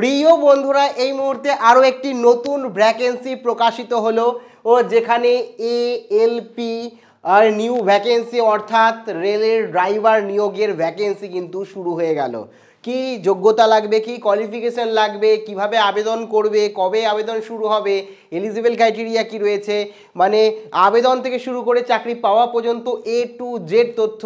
প্রিয় বন্ধুরা এই মুহূর্তে আরও একটি নতুন ভ্যাকেন্সি প্রকাশিত হলো ও যেখানে এ এল পি আর নিউ ভ্যাকেন্সি অর্থাৎ রেলের ড্রাইভার নিয়োগের ভ্যাকেন্সি কিন্তু শুরু হয়ে গেল কি যোগ্যতা লাগবে কি কোয়ালিফিকেশান লাগবে কিভাবে আবেদন করবে কবে আবেদন শুরু হবে এলিজিবল ক্রাইটেরিয়া কি রয়েছে মানে আবেদন থেকে শুরু করে চাকরি পাওয়া পর্যন্ত এ টু জেড তথ্য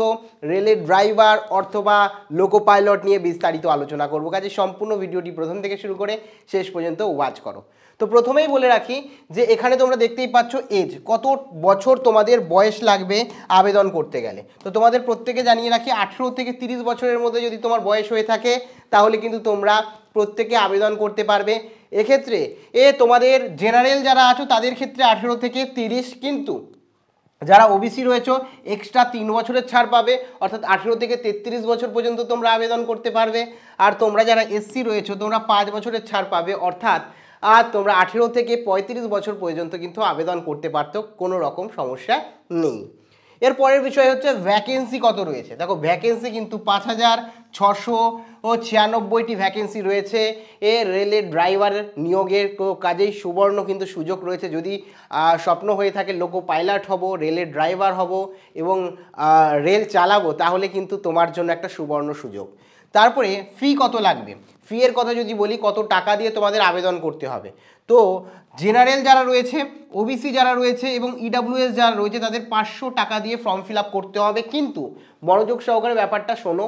রেলের ড্রাইভার অথবা লোকো পাইলট নিয়ে বিস্তারিত আলোচনা করব কাজে সম্পূর্ণ ভিডিওটি প্রথম থেকে শুরু করে শেষ পর্যন্ত ওয়াচ করো তো প্রথমেই বলে রাখি যে এখানে তোমরা দেখতেই পাচ্ছ এজ কত বছর তোমাদের বয়স লাগবে আবেদন করতে গেলে তো তোমাদের প্রত্যেকে জানিয়ে রাখি আঠেরো থেকে তিরিশ বছরের মধ্যে যদি তোমার বয়স হয়ে থাকে তাহলে কিন্তু তোমরা প্রত্যেকে আবেদন করতে পারবে এক্ষেত্রে এ তোমাদের জেনারেল যারা আছো তাদের ক্ষেত্রে আঠেরো থেকে তিরিশ কিন্তু যারা ওবিসি রয়েছে এক্সট্রা তিন বছরের ছাড় পাবে অর্থাৎ আঠেরো থেকে তেত্রিশ বছর পর্যন্ত তোমরা আবেদন করতে পারবে আর তোমরা যারা এসসি রয়েছ তোমরা পাঁচ বছরের ছাড় পাবে অর্থাৎ আর তোমরা আঠেরো থেকে ৩৫ বছর পর্যন্ত কিন্তু আবেদন করতে পারত কোনো রকম সমস্যা নেই এর পরের বিষয় হচ্ছে ভ্যাকেন্সি কত রয়েছে দেখো ভ্যাকেন্সি কিন্তু পাঁচ হাজার ছশো ও ছিয়ানব্বইটি ভ্যাকেন্সি রয়েছে এ রেলের ড্রাইভার নিয়োগের কাজেই সুবর্ণ কিন্তু সুযোগ রয়েছে যদি স্বপ্ন হয়ে থাকে লোকো পাইলট হব রেলের ড্রাইভার হব এবং রেল চালাবো তাহলে কিন্তু তোমার জন্য একটা সুবর্ণ সুযোগ তারপরে ফি কত লাগবে ফি এর কথা যদি বলি কত টাকা দিয়ে তোমাদের আবেদন করতে হবে তো জেনারেল যারা রয়েছে ওবিসি যারা রয়েছে এবং ইডাব্লিউএস e যারা রয়েছে তাদের পাঁচশো টাকা দিয়ে ফর্ম ফিল করতে হবে কিন্তু মনোযোগ সহকারে ব্যাপারটা শোনো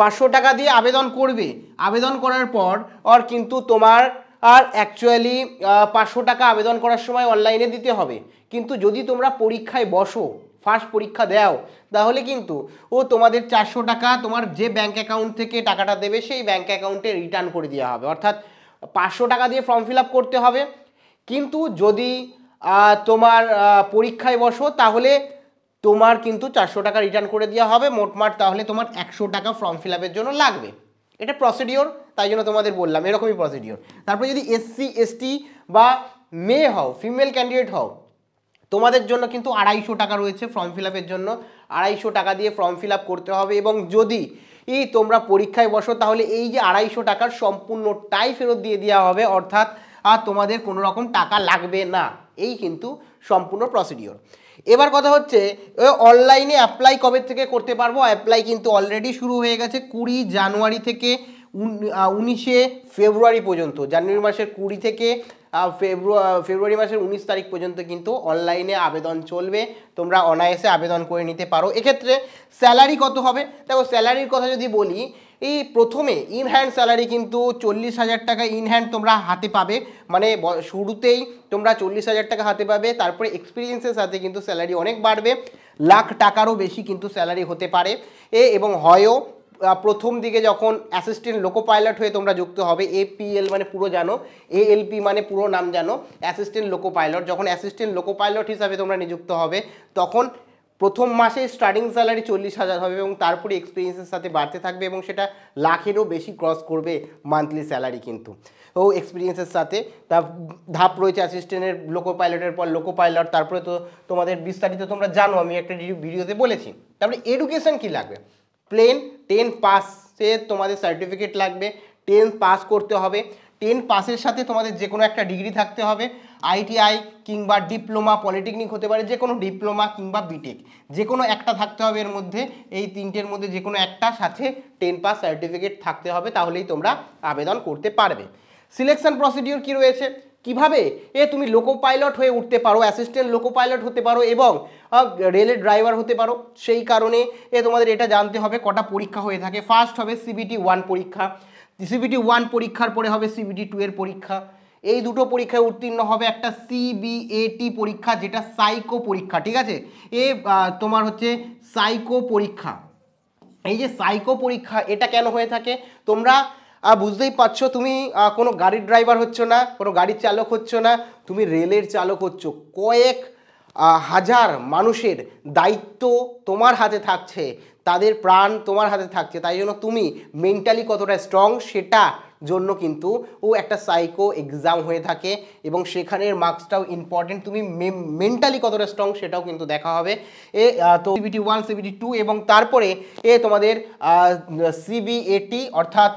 পাঁচশো টাকা দিয়ে আবেদন করবে আবেদন করার পর আর কিন্তু তোমার আর অ্যাকচুয়ালি পাঁচশো টাকা আবেদন করার সময় অনলাইনে দিতে হবে কিন্তু যদি তোমরা পরীক্ষায় বসো ফার্স্ট পরীক্ষা দাও তাহলে কিন্তু ও তোমাদের চারশো টাকা তোমার যে ব্যাঙ্ক অ্যাকাউন্ট থেকে টাকাটা দেবে সেই ব্যাঙ্ক অ্যাকাউন্টে রিটার্ন করে দেওয়া হবে অর্থাৎ পাঁচশো টাকা দিয়ে ফর্ম ফিল করতে হবে কিন্তু যদি তোমার পরীক্ষায় বসো তাহলে তোমার কিন্তু চারশো টাকা রিটার্ন করে দেওয়া হবে মোটমাট তাহলে তোমার একশো টাকা ফর্ম ফিল জন্য লাগবে এটা প্রসিডিওর তাই জন্য তোমাদের বললাম এরকমই প্রসিডিওর তারপরে যদি এসসি এসটি বা মেয়ে হও ফিমেল ক্যান্ডিডেট হও তোমাদের জন্য কিন্তু আড়াইশো টাকা রয়েছে ফর্ম ফিল জন্য আড়াইশো টাকা দিয়ে ফর্ম ফিল করতে হবে এবং যদি ই তোমরা পরীক্ষায় বসো তাহলে এই যে আড়াইশো টাকার সম্পূর্ণটাই ফেরত দিয়ে দেওয়া হবে অর্থাৎ আর তোমাদের কোনো রকম টাকা লাগবে না এই কিন্তু সম্পূর্ণ প্রসিডিওর এবার কথা হচ্ছে অনলাইনে অ্যাপ্লাই কবে থেকে করতে পারবো অ্যাপ্লাই কিন্তু অলরেডি শুরু হয়ে গেছে কুড়ি জানুয়ারি থেকে উনিশে ফেব্রুয়ারি পর্যন্ত জানুয়ারি মাসের কুড়ি থেকে ফেব্রুয়ারি মাসের উনিশ তারিখ পর্যন্ত কিন্তু অনলাইনে আবেদন চলবে তোমরা অনায়াসে আবেদন করে নিতে পারো এক্ষেত্রে স্যালারি কত হবে দেখো স্যালারির কথা যদি বলি এই প্রথমে ইনহ্যান্ড স্যালারি কিন্তু চল্লিশ হাজার টাকা ইনহ্যান্ড তোমরা হাতে পাবে মানে শুরুতেই তোমরা চল্লিশ হাজার টাকা হাতে পাবে তারপরে এক্সপিরিয়েন্সের সাথে কিন্তু স্যালারি অনেক বাড়বে লাখ টাকারও বেশি কিন্তু স্যালারি হতে পারে এ এবং হয়ও প্রথম দিকে যখন অ্যাসিস্ট্যান্ট লোকো পাইলট হয়ে তোমরা যুক্ত হবে এপিএল মানে পুরো জানো এএলপি মানে পুরো নাম জানো অ্যাসিস্ট্যান্ট লোকো পাইলট যখন অ্যাসিস্ট্যান্ট লোকো পাইলট হিসাবে তোমরা নিযুক্ত হবে তখন প্রথম মাসে স্টার্টিং স্যালারি চল্লিশ হাজার হবে এবং তারপরে এক্সপিরিয়েন্সের সাথে বাড়তে থাকবে এবং সেটা লাখেরও বেশি ক্রস করবে মান্থলি স্যালারি কিন্তু ও এক্সপিরিয়েন্সের সাথে তা ধাপ রয়েছে অ্যাসিস্ট্যান্টের লোকো পাইলটের পর লোকো পাইলট তারপরে তো তোমাদের বিস্তারিত তোমরা জানো আমি একটা ভিডিওতে বলেছি তারপরে এডুকেশন কি লাগবে প্লেন টেন পাসে তোমাদের সার্টিফিকেট লাগবে টেন পাস করতে হবে টেন পাসের সাথে তোমাদের যে কোনো একটা ডিগ্রি থাকতে হবে আইটিআই কিংবা ডিপ্লোমা পলিটেকনিক হতে পারে যে কোনো ডিপ্লোমা কিংবা বিটেক যে কোনো একটা থাকতে হবে এর মধ্যে এই তিনটের মধ্যে যে কোনো একটা সাথে টেন পাস সার্টিফিকেট থাকতে হবে তাহলেই তোমরা আবেদন করতে পারবে সিলেকশন প্রসিডিওর কী রয়েছে কিভাবে এ তুমি লোকো পাইলট হয়ে উঠতে পারো অ্যাসিস্ট্যান্ট লোকো পাইলট হতে পারো এবং রেলের ড্রাইভার হতে পারো সেই কারণে এ তোমাদের এটা জানতে হবে কটা পরীক্ষা হয়ে থাকে ফার্স্ট হবে সিবিটি ওয়ান পরীক্ষা সিবিটি ওয়ান পরীক্ষার পরে হবে সিবিটি টু এর পরীক্ষা এই দুটো পরীক্ষায় উত্তীর্ণ হবে একটা সিবিএটি পরীক্ষা যেটা সাইকো পরীক্ষা ঠিক আছে এ তোমার হচ্ছে সাইকো পরীক্ষা এই যে সাইকো পরীক্ষা এটা কেন হয়ে থাকে তোমরা বুঝতেই পারছো তুমি কোনো গাড়ির ড্রাইভার হচ্ছ না কোনো গাড়ির চালক হচ্ছ না তুমি রেলের চালক হচ্ছ কয়েক হাজার মানুষের দায়িত্ব তোমার হাতে থাকছে তাদের প্রাণ তোমার হাতে থাকছে তাই জন্য তুমি মেন্টালি কতটা স্ট্রং সেটা জন্য কিন্তু ও একটা সাইকো এক্সাম হয়ে থাকে এবং সেখানের মার্কসটাও ইম্পর্টেন্ট তুমি মেন্টালি কতটা স্ট্রং সেটাও কিন্তু দেখা হবে এ তো সিবিটি ওয়ান সিবিটি টু এবং তারপরে এ তোমাদের সিবিএটি অর্থাৎ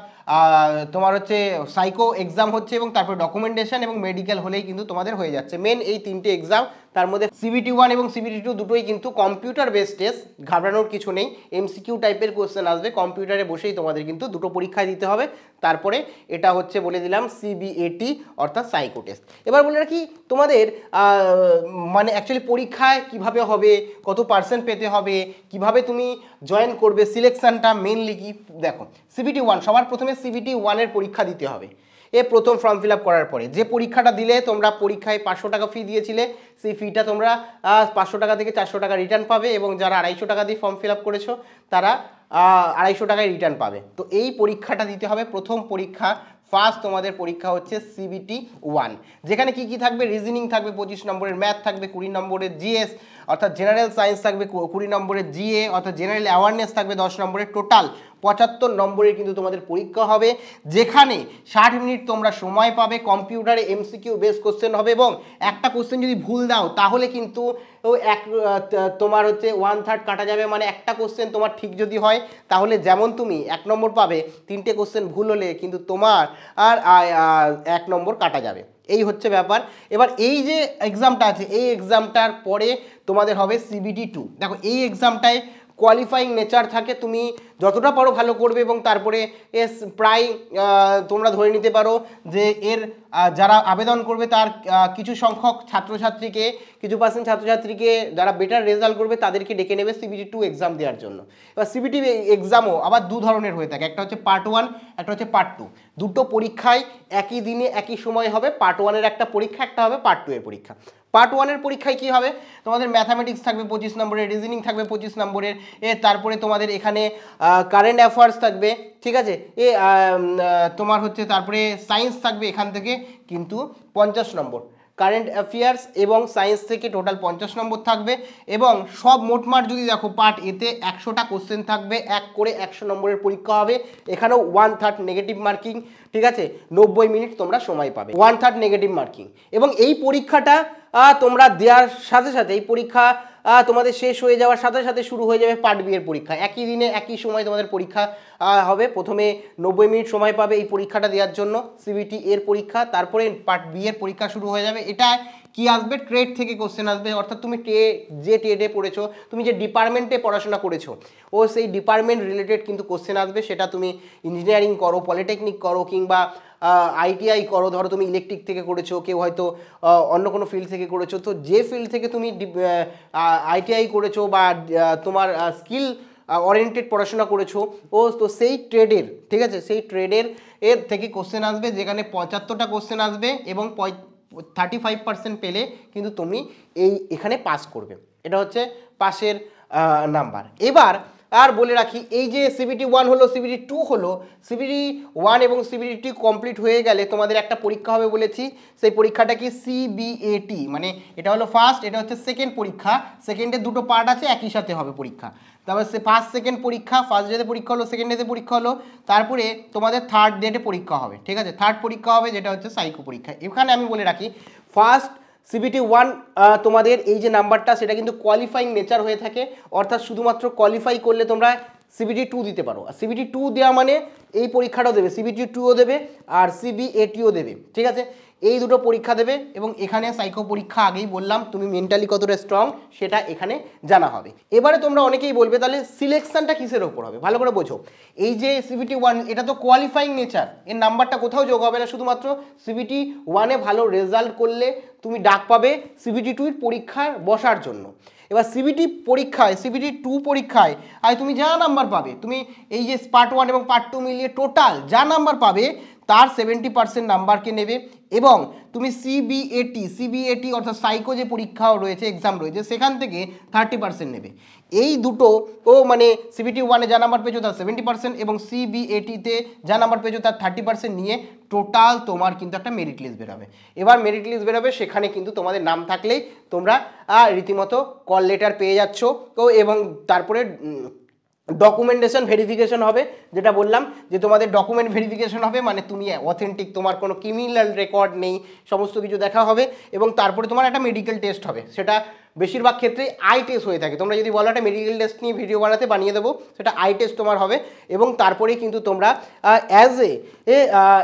তোমার হচ্ছে সাইকো এক্সাম হচ্ছে এবং তারপর ডকুমেন্টেশন এবং মেডিকেল হলেই কিন্তু তোমাদের হয়ে যাচ্ছে মেন এই তিনটে এক্সাম তার মধ্যে সিবিটি ওয়ান এবং সিবিটি টু দুটোই কিন্তু কম্পিউটার বেস টেস্ট ঘাবড়ানোর কিছু নেই এমসিকিউ টাইপের কোয়েশ্চেন আসবে কম্পিউটারে বসেই তোমাদের কিন্তু দুটো পরীক্ষায় দিতে হবে তারপরে এটা হচ্ছে বলে দিলাম সিবিএটি অর্থাৎ সাইকো টেস্ট এবার বলে রাখি তোমাদের মানে অ্যাকচুয়ালি পরীক্ষায় কিভাবে হবে কত পার্সেন্ট পেতে হবে কিভাবে তুমি জয়েন করবে সিলেকশানটা মেনলি কি দেখো সিবিটি ওয়ান সবার প্রথমে সিবিটি ওয়ানের পরীক্ষা দিতে হবে এ প্রথম ফর্ম ফিল করার পরে যে পরীক্ষাটা দিলে তোমরা পরীক্ষায় পাঁচশো টাকা ফি দিয়েছিলে সেই ফিটা তোমরা পাঁচশো টাকা থেকে চারশো টাকা রিটার্ন পাবে এবং যারা আড়াইশো টাকা দিয়ে ফর্ম ফিল করেছো তারা আড়াইশো টাকায় রিটার্ন পাবে তো এই পরীক্ষাটা দিতে হবে প্রথম পরীক্ষা ফার্স্ট তোমাদের পরীক্ষা হচ্ছে সিবিটি ওয়ান যেখানে কি কি থাকবে রিজনিং থাকবে পঁচিশ নম্বরের ম্যাথ থাকবে কুড়ি নম্বরের জিএস অর্থাৎ জেনারেল সায়েন্স থাকবে কুড়ি নম্বরের জিএ অর্থাৎ জেনারেল অ্যাওয়ারনেস থাকবে দশ নম্বরের টোটাল পঁচাত্তর নম্বরের কিন্তু তোমাদের পরীক্ষা হবে যেখানে ষাট মিনিট তোমরা সময় পাবে কম্পিউটারে এমসিকিউ বেস কোশ্চেন হবে এবং একটা কোশ্চেন যদি ভুল দাও তাহলে কিন্তু এক তোমার হচ্ছে ওয়ান থার্ড কাটা যাবে মানে একটা কোশ্চেন তোমার ঠিক যদি হয় তাহলে যেমন তুমি এক নম্বর পাবে তিনটে কোশ্চেন ভুল হলে কিন্তু তোমার আর এক নম্বর কাটা যাবে এই হচ্ছে ব্যাপার এবার এই যে এক্সামটা আছে এই এক্সামটার পরে তোমাদের হবে সিবিটি টু দেখো এই এক্সামটায় কোয়ালিফাইং নেচার থাকে তুমি যতটা পারো ভালো করবে এবং তারপরে এস প্রায় তোমরা ধরে নিতে পারো যে এর যারা আবেদন করবে তার কিছু সংখ্যক ছাত্রছাত্রীকে কিছু পার্সেন্ট ছাত্রছাত্রীকে যারা বেটার রেজাল্ট করবে তাদেরকে ডেকে নেবে সিবিটি টু এক্সাম দেওয়ার জন্য এবার সিবিটি এক্সামও আবার দু ধরনের হয়ে থাকে একটা হচ্ছে পার্ট ওয়ান একটা হচ্ছে পার্ট টু দুটো পরীক্ষায় একই দিনে একই সময় হবে পার্ট ওয়ানের একটা পরীক্ষা একটা হবে পার্ট টু এর পরীক্ষা পার্ট ওয়ানের পরীক্ষায় কি হবে তোমাদের ম্যাথামেটিক্স থাকবে পঁচিশ নম্বরের রিজনিং থাকবে পঁচিশ নম্বরের এ তারপরে তোমাদের এখানে কারেন্ট অ্যাফেয়ার্স থাকবে ঠিক আছে এ তোমার হচ্ছে তারপরে সায়েন্স থাকবে এখান থেকে কিন্তু পঞ্চাশ নম্বর কারেন্ট অ্যাফেয়ার্স এবং সায়েন্স থেকে টোটাল পঞ্চাশ নম্বর থাকবে এবং সব মোটমাট যদি দেখো পার্ট এতে একশোটা কোশ্চেন থাকবে এক করে একশো নম্বরের পরীক্ষা হবে এখানেও ওয়ান থার্ড নেগেটিভ মার্কিং ঠিক আছে নব্বই মিনিট তোমরা সময় পাবে ওয়ান থার্ড নেগেটিভ মার্কিং এবং এই পরীক্ষাটা তোমরা দেওয়ার সাথে সাথে এই পরীক্ষা তোমাদের শেষ হয়ে যাওয়ার সাথে সাথে শুরু হয়ে যাবে পার্ট বি এর পরীক্ষা একই দিনে একই সময় তোমাদের পরীক্ষা হবে প্রথমে নব্বই মিনিট সময় পাবে এই পরীক্ষাটা দেওয়ার জন্য সিবিটি এর পরীক্ষা তারপরে পার্ট বি এর পরীক্ষা শুরু হয়ে যাবে এটা কি আসবে ট্রেড থেকে কোশ্চেন আসবে অর্থাৎ তুমি টে যে ট্রেডে পড়েছো তুমি যে ডিপার্টমেন্টে পড়াশোনা করেছো ও সেই ডিপার্টমেন্ট রিলেটেড কিন্তু কোশ্চেন আসবে সেটা তুমি ইঞ্জিনিয়ারিং করো পলিটেকনিক করো কিংবা আইটিআই করো ধরো তুমি ইলেকট্রিক থেকে করেছো কেউ হয়তো অন্য কোনো ফিল্ড থেকে করেছো তো যে ফিল্ড থেকে তুমি আইটিআই করেছো বা তোমার স্কিল ওরিয়েন্টেড পড়াশোনা করেছো ও তো সেই ট্রেডের ঠিক আছে সেই ট্রেডের এর থেকে কোশ্চেন আসবে যেখানে পঁচাত্তরটা কোশ্চেন আসবে এবং থার্টি ফাইভ পার্সেন্ট পেলে কিন্তু তুমি এই এখানে পাস করবে এটা হচ্ছে পাশের নাম্বার এবার আর বলে রাখি এই যে সিবিটি ওয়ান হলো সিবিটি টু হলো সিবিটি ওয়ান এবং সিবিটি টু কমপ্লিট হয়ে গেলে তোমাদের একটা পরীক্ষা হবে বলেছি সেই পরীক্ষাটা কি সিবিএটি মানে এটা হলো ফার্স্ট এটা হচ্ছে সেকেন্ড পরীক্ষা সেকেন্ডে দুটো পার্ট আছে একই সাথে হবে পরীক্ষা তারপর সে ফার্স্ট সেকেন্ড পরীক্ষা ফার্স্ট ডেতে পরীক্ষা হলো সেকেন্ড ডেতে পরীক্ষা হলো তারপরে তোমাদের থার্ড ডেটে পরীক্ষা হবে ঠিক আছে থার্ড পরীক্ষা হবে যেটা হচ্ছে সাইকো পরীক্ষা এখানে আমি বলে রাখি ফার্স্ট সিবিটি ওয়ান তোমাদের এই যে নাম্বারটা সেটা কিন্তু কোয়ালিফাইং নেচার হয়ে থাকে অর্থাৎ শুধুমাত্র কোয়ালিফাই করলে তোমরা সিবিটি টু দিতে পারো আর সিবিটি টু দেওয়া মানে এই পরীক্ষাটাও দেবে সিবিটি টুও দেবে আর সিবিএটিও দেবে ঠিক আছে এই দুটো পরীক্ষা দেবে এবং এখানে সাইকো পরীক্ষা আগেই বললাম তুমি মেন্টালি কতটা স্ট্রং সেটা এখানে জানা হবে এবারে তোমরা অনেকেই বলবে তাহলে সিলেকশনটা কিসের ওপর হবে ভালো করে বোঝো এই যে সিবিটি ওয়ান এটা তো কোয়ালিফাইং নেচার এর নাম্বারটা কোথাও যোগ হবে না শুধুমাত্র সিবিটি ওয়ানে ভালো রেজাল্ট করলে তুমি ডাক পাবে সিবিটি টুর পরীক্ষায় বসার জন্য এবার সিবিটি পরীক্ষায় সিবিটি টু পরীক্ষায় আর তুমি যা নাম্বার পাবে তুমি এই যে পার্ট ওয়ান এবং পার্ট টু মিলিয়ে টোটাল যা নাম্বার পাবে তার সেভেন্টি পার্সেন্ট নাম্বারকে নেবে এবং তুমি সিবিএটি সিবিএটি অর্থাৎ সাইকো যে পরীক্ষাও রয়েছে এক্সাম রয়েছে সেখান থেকে থার্টি পার্সেন্ট নেবে এই দুটো ও মানে সিবিটি ওয়ানে যা নাম্বার পেয়েছো তার সেভেন্টি পার্সেন্ট এবং সিবিএটিতে যা নাম্বার পেয়েছো তার থার্টি পার্সেন্ট নিয়ে টোটাল তোমার কিন্তু একটা মেরিট লিস্ট বেরোবে এবার মেরিট লিস্ট বেরোবে সেখানে কিন্তু তোমাদের নাম থাকলেই তোমরা রীতিমতো কল লেটার পেয়ে যাচ্ছ তো এবং তারপরে ডকুমেন্টেশন ভেরিফিকেশন হবে যেটা বললাম যে তোমাদের ডকুমেন্ট ভেরিফিকেশন হবে মানে তুমি অথেন্টিক তোমার কোনো ক্রিমিনাল রেকর্ড নেই সমস্ত কিছু দেখা হবে এবং তারপরে তোমার একটা মেডিকেল টেস্ট হবে সেটা বেশিরভাগ ক্ষেত্রে আই টেস্ট হয়ে থাকে তোমরা যদি বলো একটা মেডিকেল টেস্ট নিয়ে ভিডিও বানাতে বানিয়ে দেবো সেটা আই টেস্ট তোমার হবে এবং তারপরে কিন্তু তোমরা as a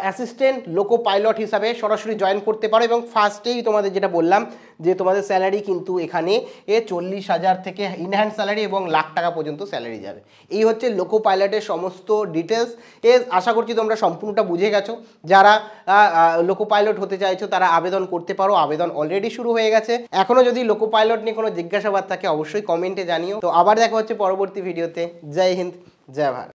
assistant loco pilot হিসাবে সরাসরি জয়েন করতে পারো এবং ফার্স্টেই তোমাদের যেটা বললাম যে তোমাদের স্যালারি কিন্তু এখানে এ চল্লিশ হাজার থেকে ইনহ্যান্ড স্যালারি এবং লাখ টাকা পর্যন্ত স্যালারি যাবে এই হচ্ছে লোকো পাইলটের সমস্ত ডিটেলস এ আশা করছি তোমরা সম্পূর্ণটা বুঝে গেছো যারা লোকো পাইলট হতে চাইছো তারা আবেদন করতে পারো আবেদন অলরেডি শুরু হয়ে গেছে এখনও যদি লোকো পাইলট নিয়ে কোনো জিজ্ঞাসাবাদ থাকে অবশ্যই কমেন্টে জানিও তো আবার দেখা হচ্ছে পরবর্তী ভিডিওতে জয় হিন্দ জয় ভারত